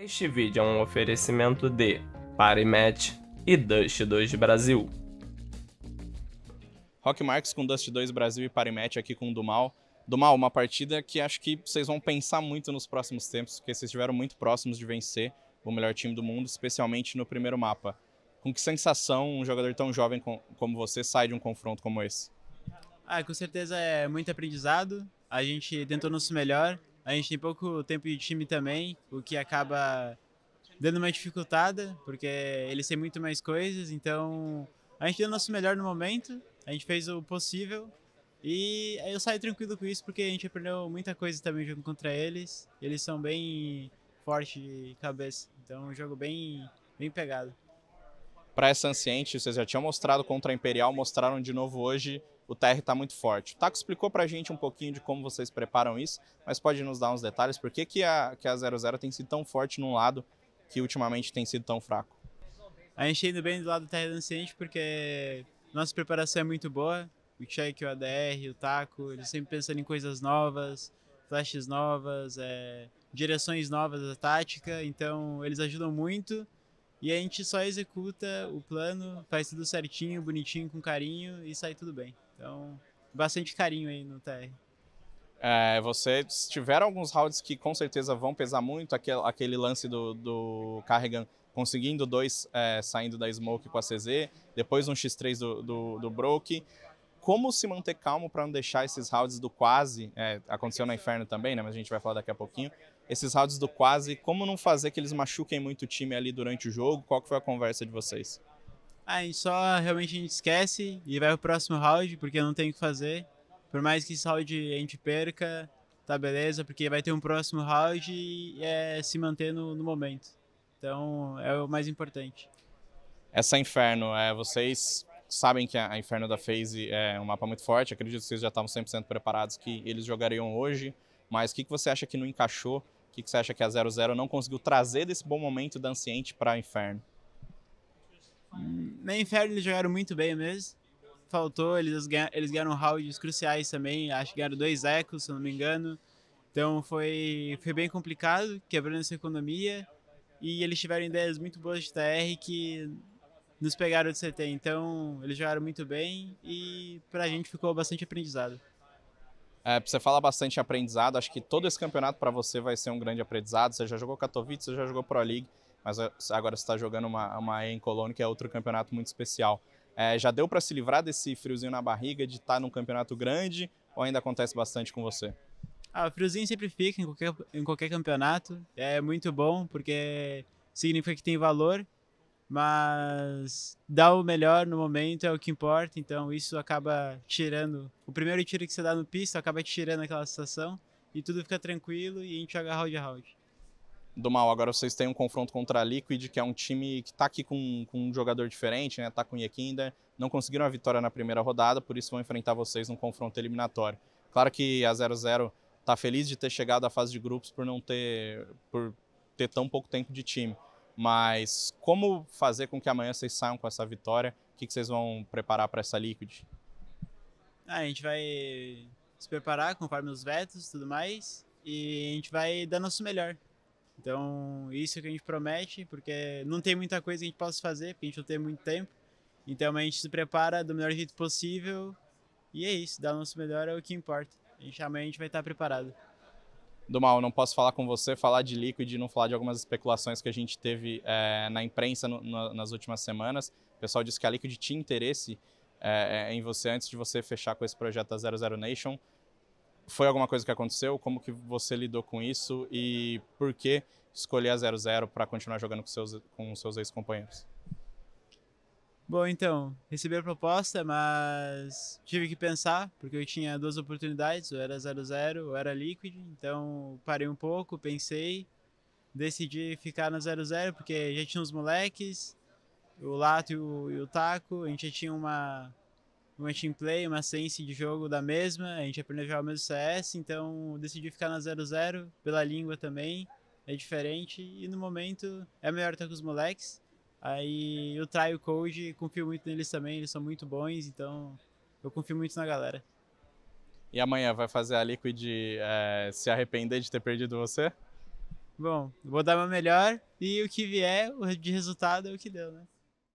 Este vídeo é um oferecimento de Parimatch e Dust 2 Brasil. Rock Marks com Dust 2 Brasil e Parimatch aqui com o Dumal. Dumal, uma partida que acho que vocês vão pensar muito nos próximos tempos, porque vocês estiveram muito próximos de vencer o melhor time do mundo, especialmente no primeiro mapa. Com que sensação um jogador tão jovem como você sai de um confronto como esse? Ah, com certeza é muito aprendizado. A gente tentou nosso melhor a gente tem pouco tempo de time também, o que acaba dando uma dificultada, porque eles têm muito mais coisas, então a gente deu o nosso melhor no momento, a gente fez o possível e eu saio tranquilo com isso porque a gente aprendeu muita coisa também jogando contra eles. Eles são bem fortes de cabeça, então é um jogo bem, bem pegado. Para essa Anciente, vocês já tinham mostrado contra a Imperial, mostraram de novo hoje o TR está muito forte. O Taco explicou para a gente um pouquinho de como vocês preparam isso, mas pode nos dar uns detalhes por que, que, a, que a 00 tem sido tão forte num lado que ultimamente tem sido tão fraco? A gente está indo bem do lado do TR Danciente porque nossa preparação é muito boa. O Check, o ADR, o Taco, eles sempre pensando em coisas novas, flashes novas, é, direções novas da tática, então eles ajudam muito. E a gente só executa o plano, faz tudo certinho, bonitinho, com carinho e sai tudo bem. Então, bastante carinho aí no TR. É, vocês tiveram alguns rounds que com certeza vão pesar muito, aquele, aquele lance do, do Carrigan conseguindo dois é, saindo da Smoke com a CZ, depois um X3 do, do, do Broke. Como se manter calmo para não deixar esses rounds do quase, é, aconteceu no Inferno também, né, mas a gente vai falar daqui a pouquinho, esses rounds do quase, como não fazer que eles machuquem muito o time ali durante o jogo? Qual que foi a conversa de vocês? Ah, a gente só realmente a gente esquece e vai pro próximo round, porque não tem o que fazer. Por mais que esse round a gente perca, tá beleza, porque vai ter um próximo round e é se manter no, no momento. Então é o mais importante. Essa Inferno, é, vocês sabem que a Inferno da FaZe é um mapa muito forte, acredito que vocês já estavam 100% preparados que eles jogariam hoje, mas o que, que você acha que não encaixou? O que, que você acha que a 00 não conseguiu trazer desse bom momento da Anciente para a Inferno? Na Inferno eles jogaram muito bem mesmo. Faltou, eles ganharam, eles ganharam rounds cruciais também, acho que ganharam dois Echos, se não me engano. Então foi, foi bem complicado, quebrando essa economia. E eles tiveram ideias muito boas de TR que nos pegaram de CT. Então eles jogaram muito bem e pra gente ficou bastante aprendizado. É, você fala bastante aprendizado, acho que todo esse campeonato para você vai ser um grande aprendizado. Você já jogou Katowice, você já jogou Pro League mas eh, agora você está jogando uma, uma em Colônia, que é outro campeonato muito especial. É, já deu para se livrar desse friozinho na barriga de estar tá num campeonato grande ou ainda acontece bastante com você? Ah, o friozinho sempre fica em qualquer, em qualquer campeonato. É muito bom porque significa que tem valor, mas dar o melhor no momento é o que importa, então isso acaba tirando. O primeiro tiro que você dá no pista acaba tirando aquela sensação e tudo fica tranquilo e a gente joga round a round do mal. Agora vocês têm um confronto contra a Liquid, que é um time que está aqui com, com, um jogador diferente, né? Tá com o Yekinder, não conseguiram a vitória na primeira rodada, por isso vão enfrentar vocês num confronto eliminatório. Claro que a 0-0 tá feliz de ter chegado à fase de grupos por não ter por ter tão pouco tempo de time. Mas como fazer com que amanhã vocês saiam com essa vitória? O que, que vocês vão preparar para essa Liquid? Ah, a gente vai se preparar conforme os vetos e tudo mais. E a gente vai dar nosso melhor. Então, isso que a gente promete, porque não tem muita coisa que a gente possa fazer, porque a gente não tem muito tempo. Então, a gente se prepara do melhor jeito possível e é isso, dar o nosso melhor é o que importa. A gente, amanhã a gente vai estar preparado. Do mal, não posso falar com você, falar de Liquid, não falar de algumas especulações que a gente teve é, na imprensa no, no, nas últimas semanas. O pessoal disse que a Liquid tinha interesse é, é em você antes de você fechar com esse projeto da 00 Nation foi alguma coisa que aconteceu? Como que você lidou com isso e por que escolher a 00 para continuar jogando com seus com seus ex-companheiros? Bom, então, recebi a proposta, mas tive que pensar, porque eu tinha duas oportunidades, ou era 00 ou era Liquid, então parei um pouco, pensei, decidi ficar na 00 porque já tinha os moleques, o Lato e o, e o Taco, a gente já tinha uma uma team play, uma sense de jogo da mesma, a gente aprendeu a jogar o mesmo CS, então decidi ficar na 0-0 pela língua também, é diferente, e no momento é melhor estar com os moleques. Aí eu traio o Code, confio muito neles também, eles são muito bons, então eu confio muito na galera. E amanhã vai fazer a Liquid é, se arrepender de ter perdido você? Bom, vou dar meu melhor e o que vier de resultado é o que deu, né?